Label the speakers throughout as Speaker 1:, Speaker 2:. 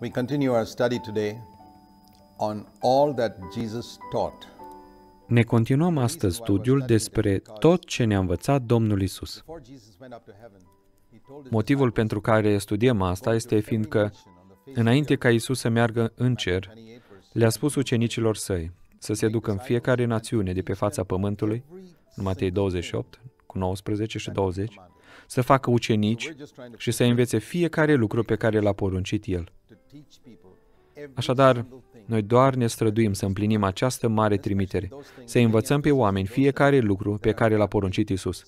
Speaker 1: We continue our study today on all that Jesus taught. Ne continuăm astăzi studiul despre tot ce ne-a învățat Domnul Isus. Motivul pentru care studiem asta este fiindcă, înainte ca Isus să meargă în cer, le-a spus ucenicilor săi să se ducă în fiecare națiune de pe fața pământului, în Matei 28, cu 19 și 20, să facă ucenici și să învețe fiecare lucru pe care l-a poruncit El. Așadar, noi doar ne străduim să împlinim această mare trimitere, să învățăm pe oameni fiecare lucru pe care l-a poruncit Isus,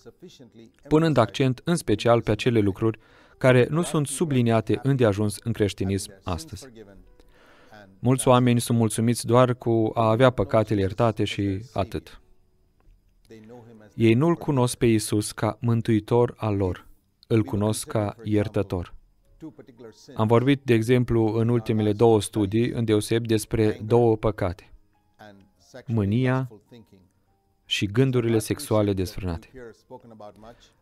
Speaker 1: punând accent în special pe acele lucruri care nu sunt subliniate îndeajuns în creștinism astăzi. Mulți oameni sunt mulțumiți doar cu a avea păcatele iertate și atât. Ei nu-L cunosc pe Isus ca mântuitor al lor, îl cunosc ca iertător. Am vorbit, de exemplu, în ultimele două studii, deoseb despre două păcate, mânia și gândurile sexuale desfrânate.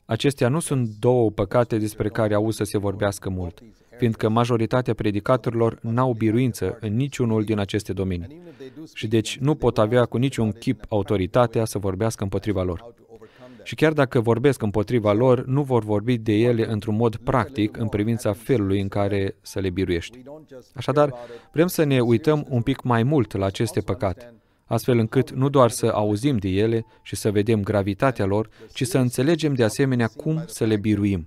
Speaker 1: Acestea nu sunt două păcate despre care au să se vorbească mult, fiindcă majoritatea predicatorilor n-au biruință în niciunul din aceste domenii și deci nu pot avea cu niciun chip autoritatea să vorbească împotriva lor. Și chiar dacă vorbesc împotriva lor, nu vor vorbi de ele într-un mod practic în privința felului în care să le biruiești. Așadar, vrem să ne uităm un pic mai mult la aceste păcate, astfel încât nu doar să auzim de ele și să vedem gravitatea lor, ci să înțelegem de asemenea cum să le biruim.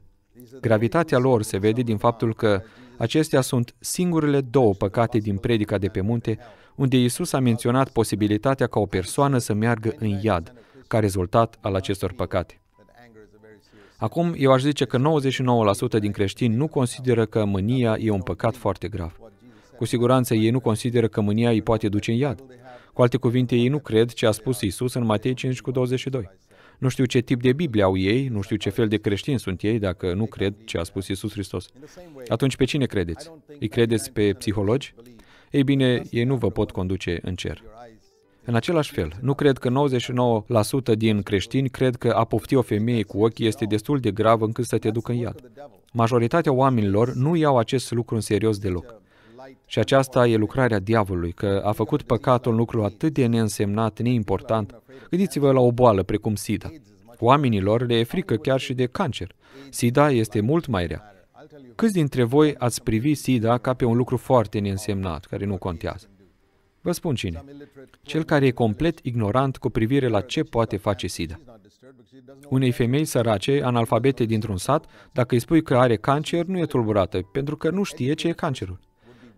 Speaker 1: Gravitatea lor se vede din faptul că acestea sunt singurele două păcate din predica de pe munte unde Isus a menționat posibilitatea ca o persoană să meargă în iad ca rezultat al acestor păcate. Acum, eu aș zice că 99% din creștini nu consideră că mânia e un păcat foarte grav. Cu siguranță ei nu consideră că mânia îi poate duce în iad. Cu alte cuvinte, ei nu cred ce a spus Isus în Matei 5 cu 22. Nu știu ce tip de Biblie au ei, nu știu ce fel de creștini sunt ei dacă nu cred ce a spus Isus Hristos. Atunci pe cine credeți? Îi credeți pe psihologi? Ei bine, ei nu vă pot conduce în cer. În același fel, nu cred că 99% din creștini cred că a pofti o femeie cu ochii este destul de grav încât să te ducă în iad. Majoritatea oamenilor nu iau acest lucru în serios deloc. Și aceasta e lucrarea diavolului, că a făcut păcatul un lucru atât de neînsemnat, neimportant. Gândiți-vă la o boală precum SIDA. Oamenilor le e frică chiar și de cancer. SIDA este mult mai rea. Câți dintre voi ați privi SIDA ca pe un lucru foarte neînsemnat, care nu contează? Vă spun cine. Cel care e complet ignorant cu privire la ce poate face SIDA. Unei femei sărace, analfabete dintr-un sat, dacă îi spui că are cancer, nu e tulburată, pentru că nu știe ce e cancerul.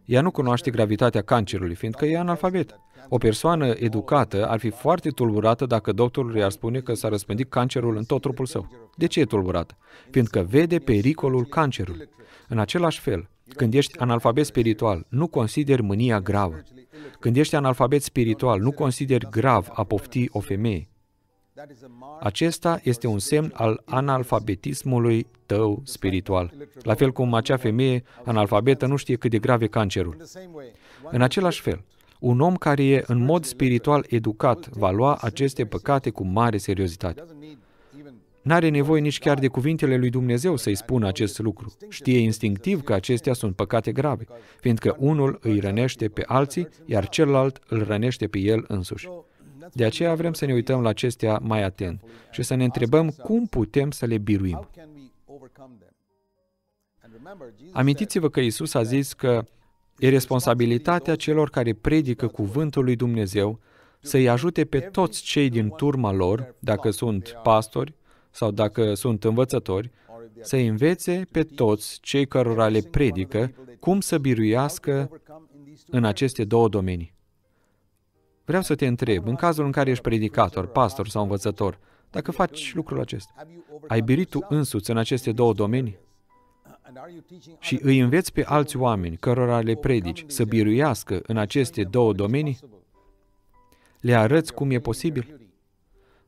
Speaker 1: Ea nu cunoaște gravitatea cancerului, fiindcă e analfabet. O persoană educată ar fi foarte tulburată dacă doctorul i-ar spune că s-a răspândit cancerul în tot trupul său. De ce e tulburată? Fiindcă vede pericolul cancerului. În același fel, când ești analfabet spiritual, nu consideri mânia gravă. Când ești analfabet spiritual, nu consideri grav a pofti o femeie. Acesta este un semn al analfabetismului tău spiritual. La fel cum acea femeie analfabetă nu știe cât de grav e cancerul. În același fel, un om care e în mod spiritual educat va lua aceste păcate cu mare seriozitate. N-are nevoie nici chiar de cuvintele lui Dumnezeu să-i spună acest lucru. Știe instinctiv că acestea sunt păcate grave, fiindcă unul îi rănește pe alții, iar celălalt îl rănește pe el însuși. De aceea vrem să ne uităm la acestea mai atent și să ne întrebăm cum putem să le biruim. Amintiți-vă că Isus a zis că e responsabilitatea celor care predică cuvântul lui Dumnezeu să-i ajute pe toți cei din turma lor, dacă sunt pastori, sau dacă sunt învățători, să învețe pe toți cei cărora le predică cum să biruiască în aceste două domenii. Vreau să te întreb, în cazul în care ești predicator, pastor sau învățător, dacă faci lucrul acesta, ai birit tu însuți în aceste două domenii? Și îi înveți pe alți oameni cărora le predici să biruiască în aceste două domenii? Le arăți cum e posibil?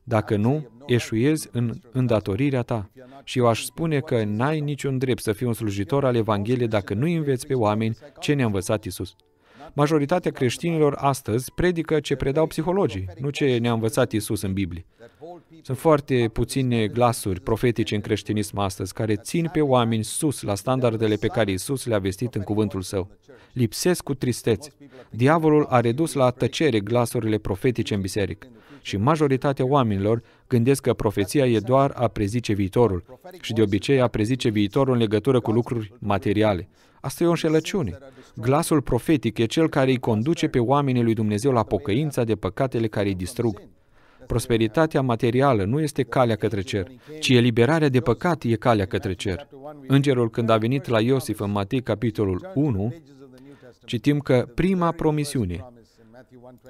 Speaker 1: Dacă nu, eșuezi în îndatorirea ta. Și eu aș spune că n-ai niciun drept să fii un slujitor al Evangheliei dacă nu înveți pe oameni ce ne-a învățat Isus. Majoritatea creștinilor astăzi predică ce predau psihologii, nu ce ne-a învățat Isus în Biblie. Sunt foarte puține glasuri profetice în creștinism astăzi care țin pe oameni sus la standardele pe care Isus le-a vestit în cuvântul său. Lipsesc cu tristeți. Diavolul a redus la tăcere glasurile profetice în biserică și majoritatea oamenilor gândesc că profeția e doar a prezice viitorul și de obicei a prezice viitorul în legătură cu lucruri materiale. Asta e o înșelăciune. Glasul profetic e cel care îi conduce pe oamenii lui Dumnezeu la pocăința de păcatele care îi distrug. Prosperitatea materială nu este calea către cer, ci eliberarea de păcat e calea către cer. Îngerul, când a venit la Iosif în Matei, capitolul 1, citim că prima promisiune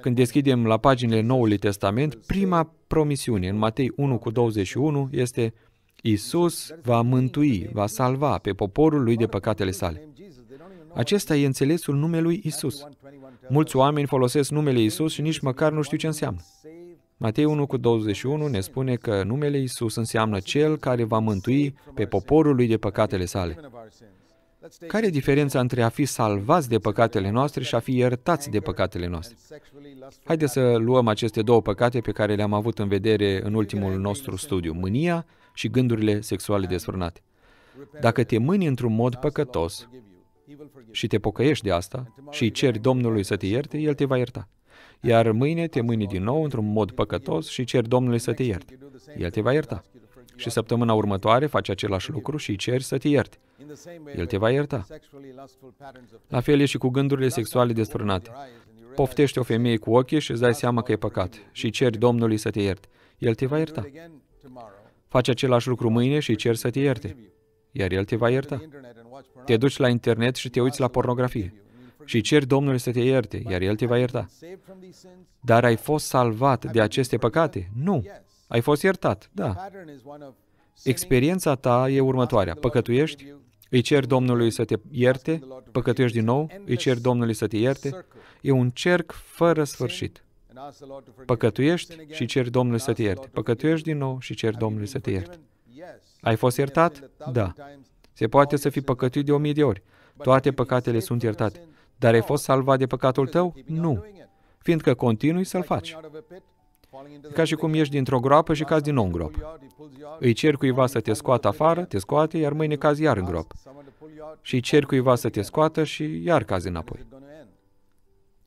Speaker 1: când deschidem la paginile Noului Testament, prima promisiune în Matei 1 cu 21 este Isus va mântui, va salva pe poporul lui de păcatele sale. Acesta e înțelesul numelui Isus. Mulți oameni folosesc numele Isus și nici măcar nu știu ce înseamnă. Matei 1 cu 21 ne spune că numele Isus înseamnă Cel care va mântui pe poporul lui de păcatele sale. Care e diferența între a fi salvați de păcatele noastre și a fi iertați de păcatele noastre? Haideți să luăm aceste două păcate pe care le-am avut în vedere în ultimul nostru studiu, mânia și gândurile sexuale desfrânate. Dacă te mâni într-un mod păcătos și te pocăiești de asta și îi ceri Domnului să te ierte, El te va ierta. Iar mâine te mâni din nou într-un mod păcătos și ceri Domnului să te ierte. El te va ierta și săptămâna următoare faci același lucru și îi ceri să te ierte. El te va ierta. La fel e și cu gândurile sexuale desfrânate. Poftești o femeie cu ochii și îți dai seama că e păcat și ceri Domnului să te ierte. El te va ierta. Faci același lucru mâine și îi ceri să te ierte. Iar El te va ierta. Te duci la internet și te uiți la pornografie și ceri Domnului să te ierte, iar El te va ierta. Dar ai fost salvat de aceste păcate? Nu. Ai fost iertat, da. Experiența ta e următoarea. Păcătuiești, îi ceri Domnului să te ierte, păcătuiești din nou, îi ceri Domnului să te ierte. E un cerc fără sfârșit. Păcătuiești și ceri Domnului să te ierte. Păcătuiești din nou și ceri Domnului să te ierte. Ai fost iertat? Da. Se poate să fii păcătuit de o mie de ori. Toate păcatele sunt iertate. Dar ai fost salvat de păcatul tău? Nu. Fiindcă continui să-l faci. Ca și cum ieși dintr-o groapă și cazi din nou în groapă. Îi cer cuiva să te scoată afară, te scoate, iar mâine cazi iar în groapă. Și îi cer cuiva să te scoată și iar cazi înapoi.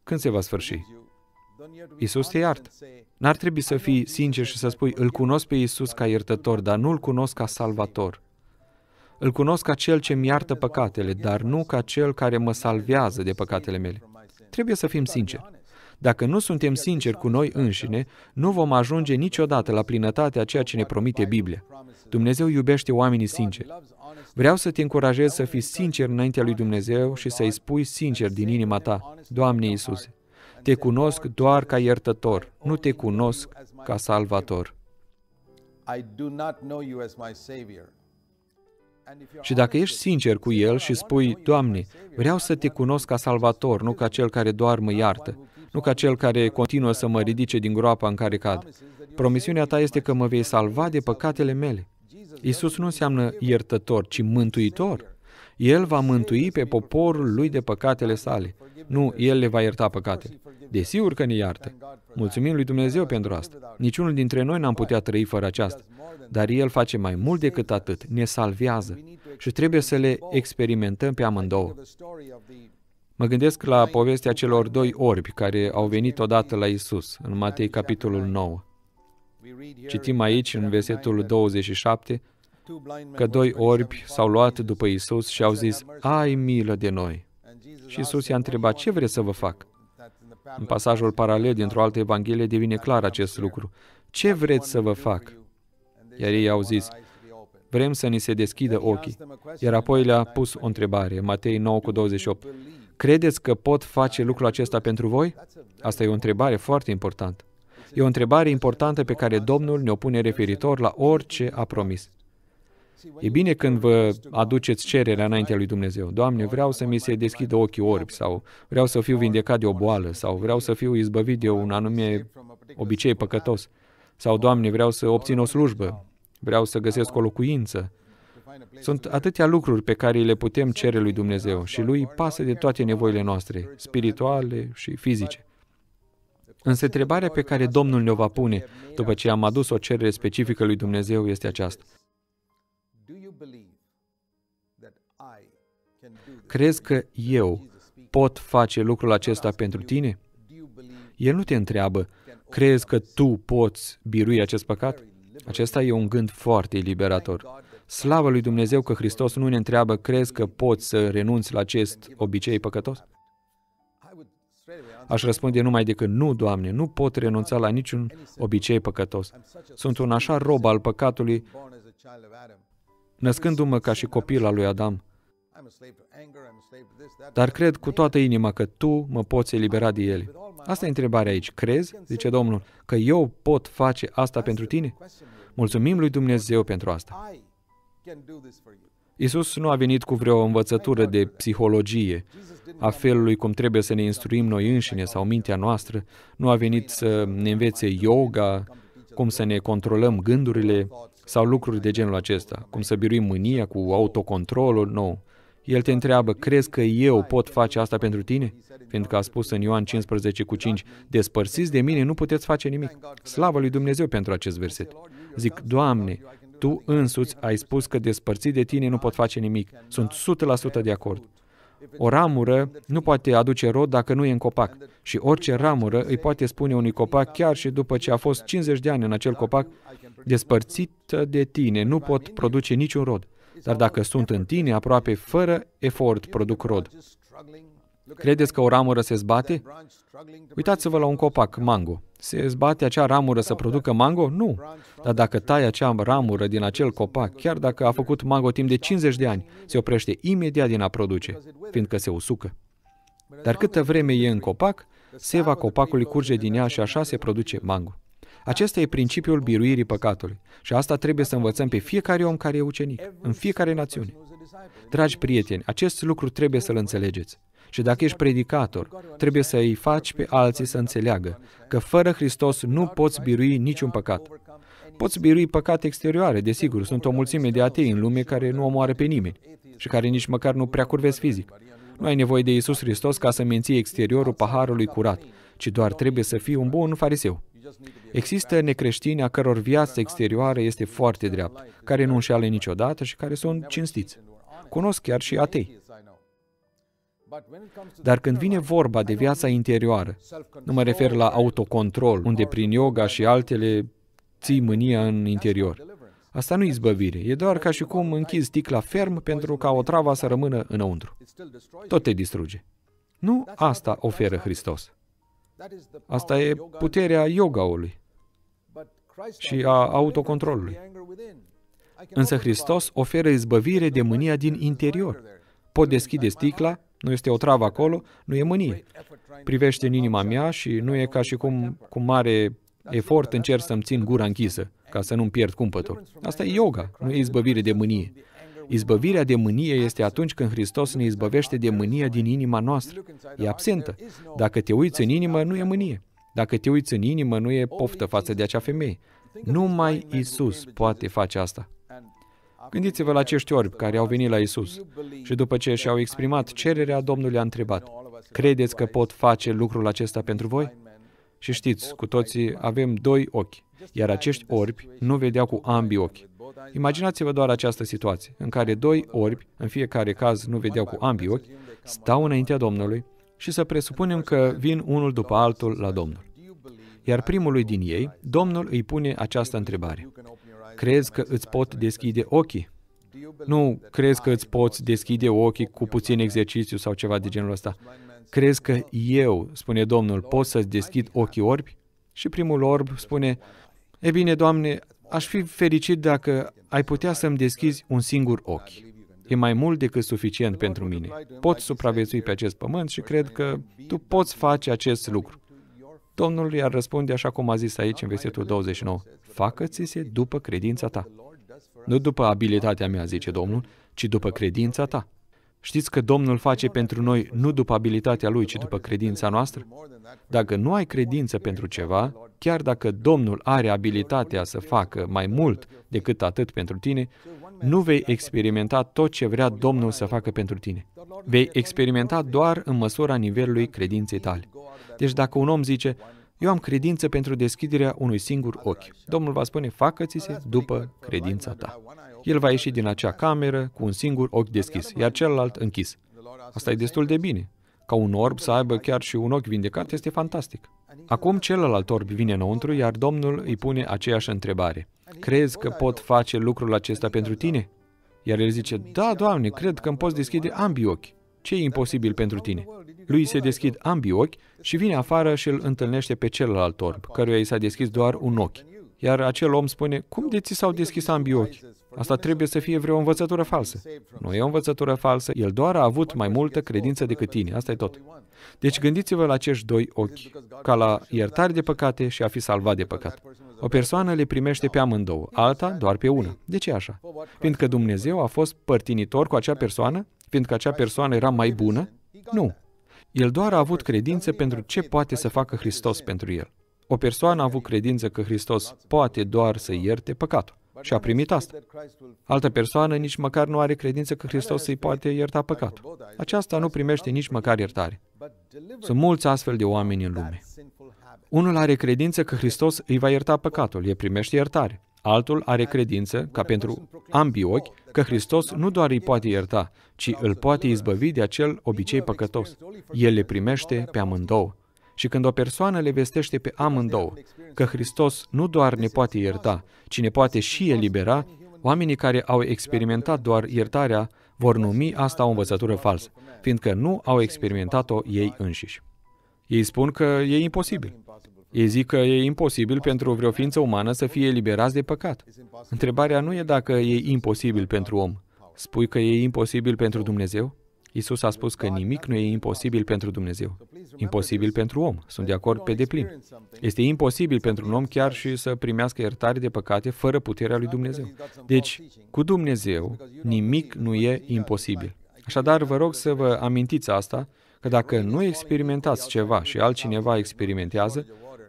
Speaker 1: Când se va sfârși? Isus te iartă. N-ar trebui să fii sincer și să spui, îl cunosc pe Isus ca iertător, dar nu îl cunosc ca salvator. Îl cunosc ca cel ce mi iartă păcatele, dar nu ca cel care mă salvează de păcatele mele. Trebuie să fim sinceri. Dacă nu suntem sinceri cu noi înșine, nu vom ajunge niciodată la plinătatea ceea ce ne promite Biblia. Dumnezeu iubește oamenii sinceri. Vreau să te încurajez să fii sincer înaintea lui Dumnezeu și să-i spui sincer din inima ta, Doamne Iisuse, te cunosc doar ca iertător, nu te cunosc ca salvator. Și dacă ești sincer cu El și spui, Doamne, vreau să te cunosc ca salvator, nu ca cel care doar mă iartă, nu ca cel care continuă să mă ridice din groapa în care cad. Promisiunea ta este că mă vei salva de păcatele mele. Isus nu înseamnă iertător, ci mântuitor. El va mântui pe poporul lui de păcatele sale. Nu, El le va ierta păcatele. Desigur că ne iartă. Mulțumim lui Dumnezeu pentru asta. Niciunul dintre noi n-am putea trăi fără aceasta. Dar El face mai mult decât atât. Ne salvează. Și trebuie să le experimentăm pe amândouă. Mă gândesc la povestea celor doi orbi care au venit odată la Isus, în Matei capitolul 9. Citim aici, în versetul 27, că doi orbi s-au luat după Isus și au zis, Ai milă de noi! Și Isus i-a întrebat, ce vreți să vă fac? În pasajul paralel dintr-o altă Evanghelie devine clar acest lucru. Ce vreți să vă fac? Iar ei au zis, vrem să ni se deschidă ochii. Iar apoi le-a pus o întrebare, Matei 9 cu 28. Credeți că pot face lucrul acesta pentru voi? Asta e o întrebare foarte importantă. E o întrebare importantă pe care Domnul ne-o pune referitor la orice a promis. E bine când vă aduceți cererea înaintea lui Dumnezeu. Doamne, vreau să mi se deschidă ochii orbi sau vreau să fiu vindecat de o boală sau vreau să fiu izbăvit de un anume obicei păcătos sau, Doamne, vreau să obțin o slujbă, vreau să găsesc o locuință, sunt atâtea lucruri pe care le putem cere lui Dumnezeu și lui pasă de toate nevoile noastre, spirituale și fizice. Însă întrebarea pe care Domnul ne-o va pune după ce am adus o cerere specifică lui Dumnezeu este aceasta. Crezi că eu pot face lucrul acesta pentru tine? El nu te întreabă, crezi că tu poți birui acest păcat? Acesta e un gând foarte liberator. Slavă lui Dumnezeu că Hristos nu ne întreabă, crezi că poți să renunți la acest obicei păcătos? Aș răspunde numai decât nu, Doamne, nu pot renunța la niciun obicei păcătos. Sunt un așa rob al păcatului, născându-mă ca și copil al lui Adam. Dar cred cu toată inima că Tu mă poți elibera de el. Asta e întrebarea aici. Crezi, zice Domnul, că eu pot face asta pentru tine? Mulțumim lui Dumnezeu pentru asta. Isus nu a venit cu vreo învățătură de psihologie, a felului cum trebuie să ne instruim noi înșine sau mintea noastră, nu a venit să ne învețe yoga, cum să ne controlăm gândurile sau lucruri de genul acesta, cum să biruim mânia cu autocontrolul nou. El te întreabă, crezi că eu pot face asta pentru tine? Fiindcă a spus în Ioan 15 cu 5, despărțiți de mine, nu puteți face nimic. Slavă lui Dumnezeu pentru acest verset. Zic, Doamne, tu însuți ai spus că despărțit de tine nu pot face nimic. Sunt 100% de acord. O ramură nu poate aduce rod dacă nu e în copac. Și orice ramură îi poate spune unui copac, chiar și după ce a fost 50 de ani în acel copac, despărțit de tine, nu pot produce niciun rod. Dar dacă sunt în tine, aproape fără efort produc rod. Credeți că o ramură se zbate? Uitați-vă la un copac, mango. Se zbate acea ramură să producă mango? Nu. Dar dacă tai acea ramură din acel copac, chiar dacă a făcut mango timp de 50 de ani, se oprește imediat din a produce, fiindcă se usucă. Dar câtă vreme e în copac, seva copacului curge din ea și așa se produce mango. Acesta e principiul biruirii păcatului și asta trebuie să învățăm pe fiecare om care e ucenic, în fiecare națiune. Dragi prieteni, acest lucru trebuie să-l înțelegeți. Și dacă ești predicator, trebuie să îi faci pe alții să înțeleagă că fără Hristos nu poți birui niciun păcat. Poți birui păcate exterioare, desigur, sunt o mulțime de atei în lume care nu omoară pe nimeni și care nici măcar nu prea curvesc fizic. Nu ai nevoie de Isus Hristos ca să menții exteriorul paharului curat, ci doar trebuie să fii un bun fariseu. Există necreștini a căror viață exterioară este foarte dreaptă, care nu înșeală niciodată și care sunt cinstiți cunosc chiar și atei. Dar când vine vorba de viața interioară, nu mă refer la autocontrol, unde prin yoga și altele ții mânia în interior. Asta nu e izbăvire, e doar ca și cum închizi sticla ferm pentru ca o travă să rămână înăuntru. Tot te distruge. Nu asta oferă Hristos. Asta e puterea yogaului și a autocontrolului. Însă Hristos oferă izbăvire de mânia din interior. Pot deschide sticla, nu este o travă acolo, nu e mânie. Privește în inima mea și nu e ca și cum cu mare efort încerc să-mi țin gura închisă, ca să nu-mi pierd cumpătul. Asta e yoga, nu e izbăvire de mânie. Izbăvirea de mânie este atunci când Hristos ne izbăvește de mânia din inima noastră. E absentă. Dacă te uiți în inimă, nu e mânie. Dacă te uiți în inimă, nu e poftă față de acea femeie. Numai Isus poate face asta. Gândiți-vă la acești orbi care au venit la Isus și după ce și-au exprimat cererea, Domnul le-a întrebat, credeți că pot face lucrul acesta pentru voi? Și știți, cu toții avem doi ochi, iar acești orbi nu vedeau cu ambii ochi. Imaginați-vă doar această situație, în care doi orbi, în fiecare caz nu vedeau cu ambii ochi, stau înaintea Domnului și să presupunem că vin unul după altul la Domnul. Iar primului din ei, Domnul îi pune această întrebare crezi că îți pot deschide ochii? Nu crezi că îți poți deschide ochii cu puțin exercițiu sau ceva de genul ăsta. Crezi că eu, spune Domnul, pot să-ți deschid ochii orbi? Și primul orb spune, E bine, Doamne, aș fi fericit dacă ai putea să-mi deschizi un singur ochi. E mai mult decât suficient pentru mine. Pot supraviețui pe acest pământ și cred că tu poți face acest lucru. Domnul i-ar răspunde așa cum a zis aici în versetul 29 facă-ți-se după credința ta. Nu după abilitatea mea, zice Domnul, ci după credința ta. Știți că Domnul face pentru noi nu după abilitatea Lui, ci după credința noastră? Dacă nu ai credință pentru ceva, chiar dacă Domnul are abilitatea să facă mai mult decât atât pentru tine, nu vei experimenta tot ce vrea Domnul să facă pentru tine. Vei experimenta doar în măsura nivelului credinței tale. Deci dacă un om zice, eu am credință pentru deschiderea unui singur ochi. Domnul va spune, facă-ți-se după credința ta. El va ieși din acea cameră cu un singur ochi deschis, iar celălalt închis. Asta e destul de bine. Ca un orb să aibă chiar și un ochi vindecat este fantastic. Acum celălalt orb vine înăuntru, iar Domnul îi pune aceeași întrebare. Crezi că pot face lucrul acesta pentru tine? Iar el zice, da, Doamne, cred că îmi poți deschide ambii ochi. Ce e imposibil pentru tine? Lui se deschid ambii ochi și vine afară și îl întâlnește pe celălalt orb, căruia i s-a deschis doar un ochi. Iar acel om spune, cum de ți s-au deschis ambii ochi? Asta trebuie să fie vreo învățătură falsă. Nu e o învățătură falsă, el doar a avut mai multă credință decât tine, asta e tot. Deci gândiți-vă la acești doi ochi, ca la iertare de păcate și a fi salvat de păcat. O persoană le primește pe amândouă, alta doar pe una. De ce așa? Fiindcă Dumnezeu a fost părtinitor cu acea persoană? Fiindcă acea persoană era mai bună? Nu, el doar a avut credință pentru ce poate să facă Hristos pentru el. O persoană a avut credință că Hristos poate doar să ierte păcatul și a primit asta. Altă persoană nici măcar nu are credință că Hristos îi poate ierta păcatul. Aceasta nu primește nici măcar iertare. Sunt mulți astfel de oameni în lume. Unul are credință că Hristos îi va ierta păcatul, el primește iertare. Altul are credință, ca pentru ambii ochi, că Hristos nu doar îi poate ierta, ci îl poate izbăvi de acel obicei păcătos. El le primește pe amândouă. Și când o persoană le vestește pe amândouă că Hristos nu doar ne poate ierta, ci ne poate și elibera, oamenii care au experimentat doar iertarea vor numi asta o învățătură falsă, fiindcă nu au experimentat-o ei înșiși. Ei spun că e imposibil. Ei zic că e imposibil pentru vreo ființă umană să fie eliberați de păcat. Întrebarea nu e dacă e imposibil pentru om. Spui că e imposibil pentru Dumnezeu? Isus a spus că nimic nu e imposibil pentru Dumnezeu. Imposibil pentru om. Sunt de acord pe deplin. Este imposibil pentru un om chiar și să primească iertare de păcate fără puterea lui Dumnezeu. Deci, cu Dumnezeu, nimic nu e imposibil. Așadar, vă rog să vă amintiți asta, că dacă nu experimentați ceva și altcineva experimentează,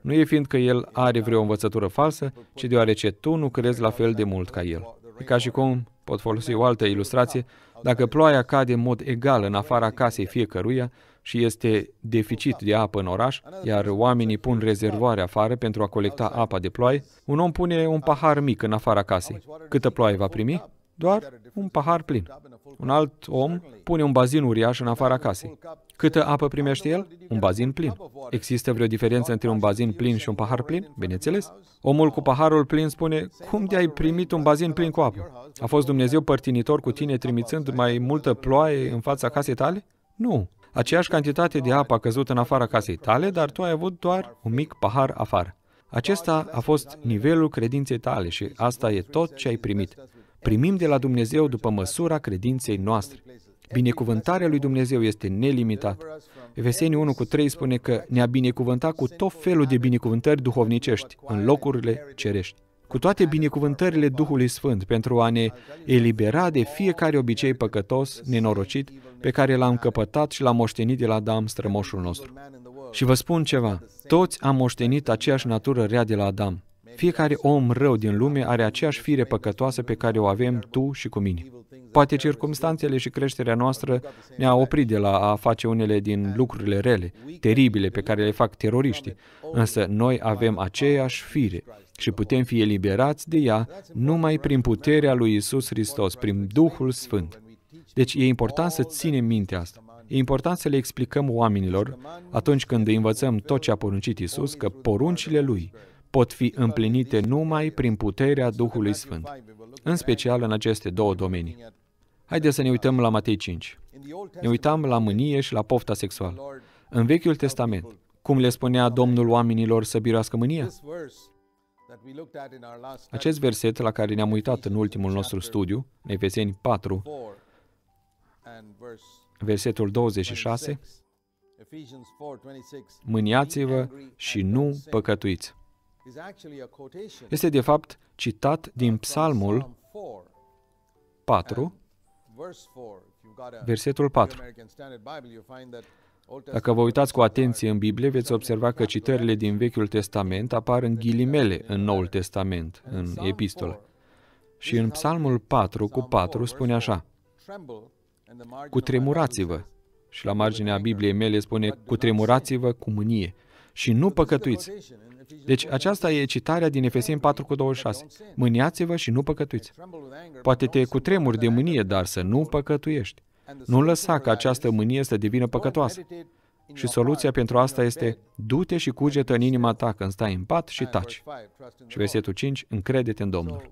Speaker 1: nu e fiindcă el are vreo învățătură falsă, ci deoarece tu nu crezi la fel de mult ca el. E ca și cum, pot folosi o altă ilustrație, dacă ploaia cade în mod egal în afara casei fiecăruia și este deficit de apă în oraș, iar oamenii pun rezervoare afară pentru a colecta apa de ploaie, un om pune un pahar mic în afara casei. Câtă ploaie va primi? Doar un pahar plin. Un alt om pune un bazin uriaș în afara casei. Câtă apă primește el? Un bazin plin. Există vreo diferență între un bazin plin și un pahar plin? Bineînțeles. Omul cu paharul plin spune, cum de-ai primit un bazin plin cu apă? A fost Dumnezeu părtinitor cu tine trimițând mai multă ploaie în fața casei tale? Nu. Aceeași cantitate de apă a căzut în afara casei tale, dar tu ai avut doar un mic pahar afară. Acesta a fost nivelul credinței tale și asta e tot ce ai primit. Primim de la Dumnezeu după măsura credinței noastre. Binecuvântarea lui Dumnezeu este nelimitată. Efesenii 1 cu 3 spune că ne-a binecuvântat cu tot felul de binecuvântări duhovnicești în locurile cerești. Cu toate binecuvântările Duhului Sfânt pentru a ne elibera de fiecare obicei păcătos, nenorocit, pe care l-am căpătat și l-am moștenit de la Adam, strămoșul nostru. Și vă spun ceva, toți am moștenit aceeași natură rea de la Adam. Fiecare om rău din lume are aceeași fire păcătoasă pe care o avem tu și cu mine. Poate circumstanțele și creșterea noastră ne-a oprit de la a face unele din lucrurile rele, teribile, pe care le fac teroriștii, însă noi avem aceeași fire și putem fi eliberați de ea numai prin puterea lui Isus Hristos, prin Duhul Sfânt. Deci e important să ținem minte asta. E important să le explicăm oamenilor, atunci când îi învățăm tot ce a poruncit Isus, că poruncile Lui pot fi împlinite numai prin puterea Duhului Sfânt, în special în aceste două domenii. Haideți să ne uităm la Matei 5. Ne uitam la mânie și la pofta sexuală. În Vechiul Testament, cum le spunea Domnul oamenilor să biroască mânia? Acest verset la care ne-am uitat în ultimul nostru studiu, Efeseni 4, versetul 26, mâniați-vă și nu păcătuiți este de fapt citat din Psalmul 4, versetul 4. Dacă vă uitați cu atenție în Biblie, veți observa că citările din Vechiul Testament apar în ghilimele în Noul Testament, în epistolă. Și în Psalmul 4 cu 4 spune așa, tremurați vă Și la marginea Bibliei mele spune, tremurați vă cu mânie și nu păcătuiți. Deci aceasta e citarea din Efesien 4 cu 26. Mâniați-vă și nu păcătuiți. Poate te cu tremur de mânie, dar să nu păcătuiești. Nu lăsa ca această mânie să devină păcătoasă. Și soluția pentru asta este, du-te și cugetă în inima ta când stai în pat și taci. Și versetul 5, încrede în Domnul.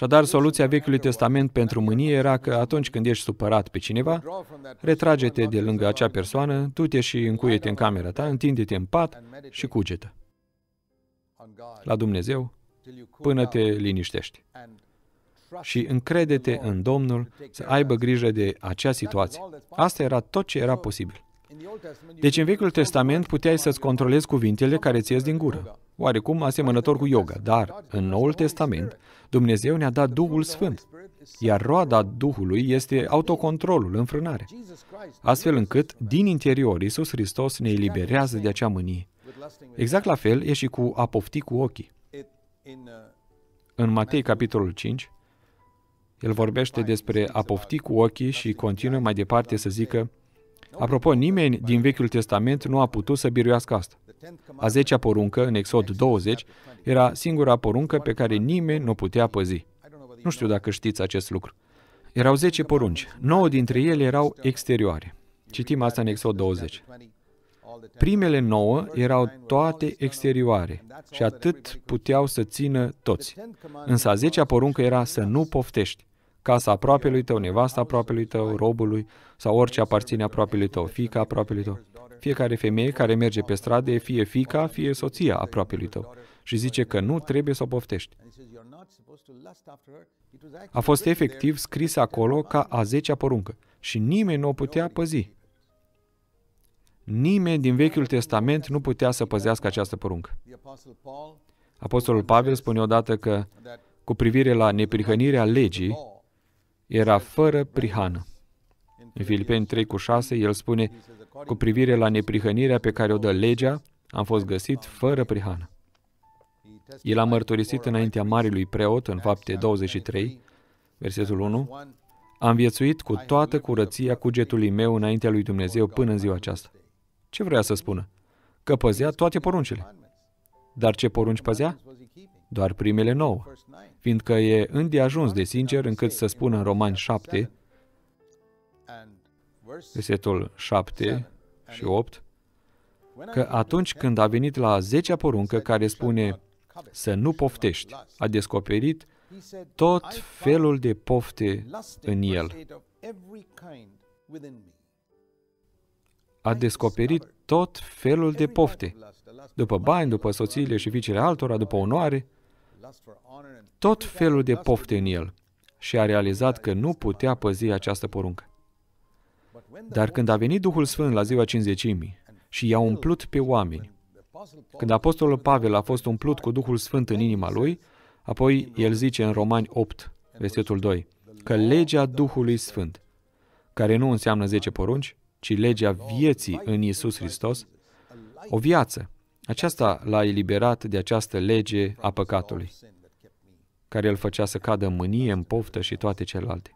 Speaker 1: Așadar, soluția Vechiului Testament pentru mânie era că atunci când ești supărat pe cineva, retrage-te de lângă acea persoană, du-te și încuie-te în camera ta, întinde-te în pat și cugetă la Dumnezeu până te liniștești. Și încredete în Domnul să aibă grijă de acea situație. Asta era tot ce era posibil. Deci în Vechiul Testament puteai să-ți controlezi cuvintele care ți ies din gură, oarecum asemănător cu yoga, dar în Noul Testament Dumnezeu ne-a dat Duhul Sfânt, iar roada Duhului este autocontrolul, înfrânare. Astfel încât, din interior, Iisus Hristos ne eliberează de acea mânie. Exact la fel e și cu a pofti cu ochii. În Matei, capitolul 5, el vorbește despre a pofti cu ochii și continuă mai departe să zică, apropo, nimeni din Vechiul Testament nu a putut să biruiască asta. A zecea poruncă, în Exod 20, era singura poruncă pe care nimeni nu putea păzi. Nu știu dacă știți acest lucru. Erau zece porunci. Nouă dintre ele erau uh, exterioare. Citim asta în Exod 20. Primele nouă erau toate exterioare și atât puteau să țină toți. Însă a zecea poruncă era să nu poftești. Casa aproapelui tău, nevasta aproapelui tău, robului sau orice aparține aproapelui tău, fica aproapelui tău. Fiecare femeie care merge pe stradă e fie fica, fie soția a propriului tău și zice că nu trebuie să o poftești. A fost efectiv scris acolo ca a zecea poruncă și nimeni nu o putea păzi. Nimeni din Vechiul Testament nu putea să păzească această poruncă. Apostolul Pavel spune odată că, cu privire la neprihănirea legii, era fără prihană. În Filipeni 3 cu 6, el spune, cu privire la neprihănirea pe care o dă legea, am fost găsit fără prihană. El a mărturisit înaintea marelui preot, în fapte 23, versetul 1, Am viețuit cu toată curăția cugetului meu înaintea lui Dumnezeu până în ziua aceasta. Ce vrea să spună? Că păzea toate poruncile. Dar ce porunci păzea? Doar primele nouă, fiindcă e îndeajuns de sincer încât să spună în Roman 7 versetul 7 și 8, că atunci când a venit la a zecea poruncă care spune să nu poftești, a descoperit tot felul de pofte în el. A descoperit tot felul de pofte, după bani, după soțiile și fiicele altora, după onoare, tot felul de pofte în el și a realizat că nu putea păzi această poruncă. Dar când a venit Duhul Sfânt la ziua cinzecimii și i-a umplut pe oameni, când Apostolul Pavel a fost umplut cu Duhul Sfânt în inima lui, apoi el zice în Romani 8, versetul 2, că legea da, Duhului da, da. Sfânt, care nu înseamnă 10 porunci, ci legea vieții în Iisus Hristos, o viață, aceasta l-a eliberat de această lege a păcatului, care îl făcea să cadă în mânie, în poftă și toate celelalte.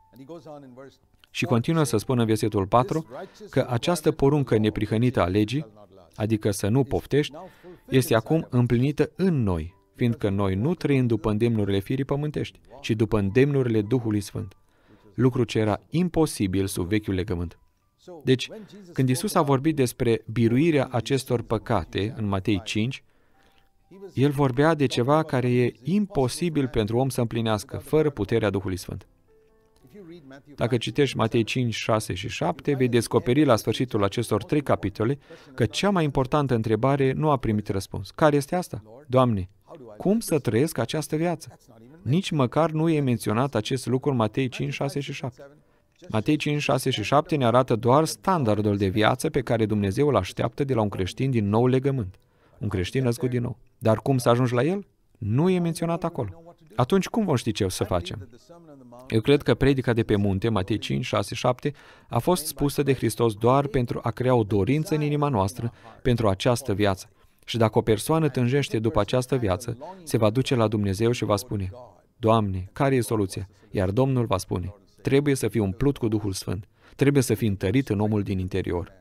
Speaker 1: Și continuă să spună în versetul 4 că această poruncă neprihănită a legii, adică să nu poftești, este acum împlinită în noi, fiindcă noi nu trăim după îndemnurile firii pământești, ci după îndemnurile Duhului Sfânt, lucru ce era imposibil sub vechiul legământ. Deci, când Isus a vorbit despre biruirea acestor păcate în Matei 5, el vorbea de ceva care e imposibil pentru om să împlinească, fără puterea Duhului Sfânt. Dacă citești Matei 5, 6 și 7, vei descoperi la sfârșitul acestor trei capitole că cea mai importantă întrebare nu a primit răspuns. Care este asta? Doamne, cum să trăiesc această viață? Nici măcar nu e menționat acest lucru în Matei 5, 6 și 7. Matei 5, 6 și 7 ne arată doar standardul de viață pe care Dumnezeu îl așteaptă de la un creștin din nou legământ. Un creștin născut din nou. Dar cum să ajungi la el? Nu e menționat acolo. Atunci cum vom ști ce să facem? Eu cred că predica de pe munte, Matei 5, 6, 7, a fost spusă de Hristos doar pentru a crea o dorință în inima noastră pentru această viață. Și dacă o persoană tânjește după această viață, se va duce la Dumnezeu și va spune, Doamne, care e soluția? Iar Domnul va spune, trebuie să fii umplut cu Duhul Sfânt, trebuie să fii întărit în omul din interior.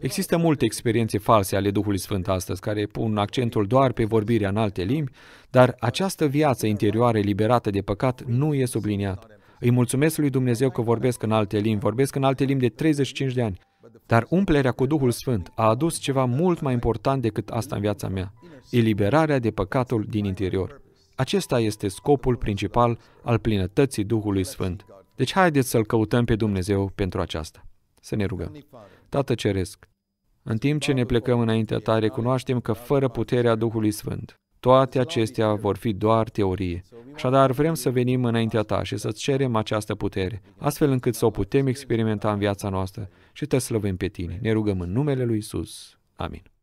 Speaker 1: Există multe experiențe false ale Duhului Sfânt astăzi, care pun accentul doar pe vorbirea în alte limbi, dar această viață interioară liberată de păcat nu e subliniat. Îi mulțumesc lui Dumnezeu că vorbesc în alte limbi, vorbesc în alte limbi de 35 de ani, dar umplerea cu Duhul Sfânt a adus ceva mult mai important decât asta în viața mea, eliberarea de păcatul din interior. Acesta este scopul principal al plinătății Duhului Sfânt. Deci haideți să-L căutăm pe Dumnezeu pentru aceasta. Să ne rugăm. Tată Ceresc, în timp ce ne plecăm înaintea ta, recunoaștem că fără puterea Duhului Sfânt, toate acestea vor fi doar teorie. Așadar, vrem să venim înaintea ta și să-ți cerem această putere, astfel încât să o putem experimenta în viața noastră și te slăvim pe tine. Ne rugăm în numele lui Isus. Amin.